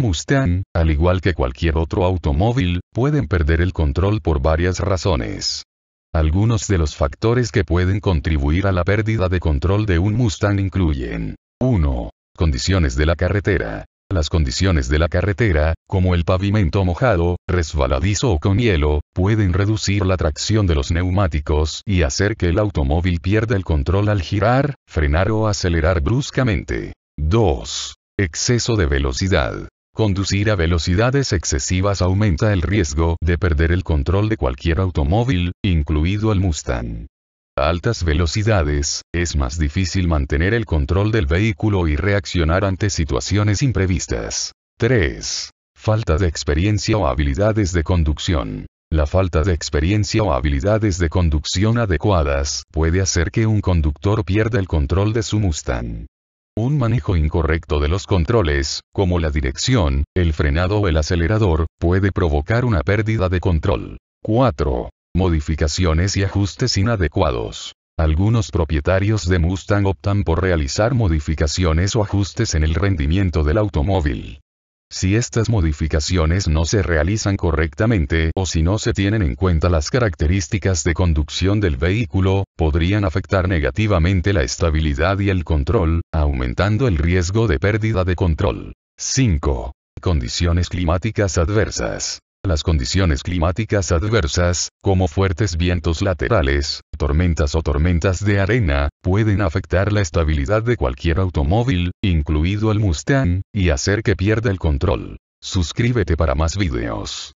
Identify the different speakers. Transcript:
Speaker 1: Mustang, al igual que cualquier otro automóvil, pueden perder el control por varias razones. Algunos de los factores que pueden contribuir a la pérdida de control de un Mustang incluyen 1. Condiciones de la carretera. Las condiciones de la carretera, como el pavimento mojado, resbaladizo o con hielo, pueden reducir la tracción de los neumáticos y hacer que el automóvil pierda el control al girar, frenar o acelerar bruscamente. 2. Exceso de velocidad. Conducir a velocidades excesivas aumenta el riesgo de perder el control de cualquier automóvil, incluido el Mustang. A altas velocidades, es más difícil mantener el control del vehículo y reaccionar ante situaciones imprevistas. 3. Falta de experiencia o habilidades de conducción. La falta de experiencia o habilidades de conducción adecuadas puede hacer que un conductor pierda el control de su Mustang. Un manejo incorrecto de los controles, como la dirección, el frenado o el acelerador, puede provocar una pérdida de control. 4. Modificaciones y ajustes inadecuados. Algunos propietarios de Mustang optan por realizar modificaciones o ajustes en el rendimiento del automóvil. Si estas modificaciones no se realizan correctamente o si no se tienen en cuenta las características de conducción del vehículo, podrían afectar negativamente la estabilidad y el control, aumentando el riesgo de pérdida de control. 5. Condiciones climáticas adversas. Las condiciones climáticas adversas, como fuertes vientos laterales, tormentas o tormentas de arena, pueden afectar la estabilidad de cualquier automóvil, incluido el Mustang, y hacer que pierda el control. Suscríbete para más videos.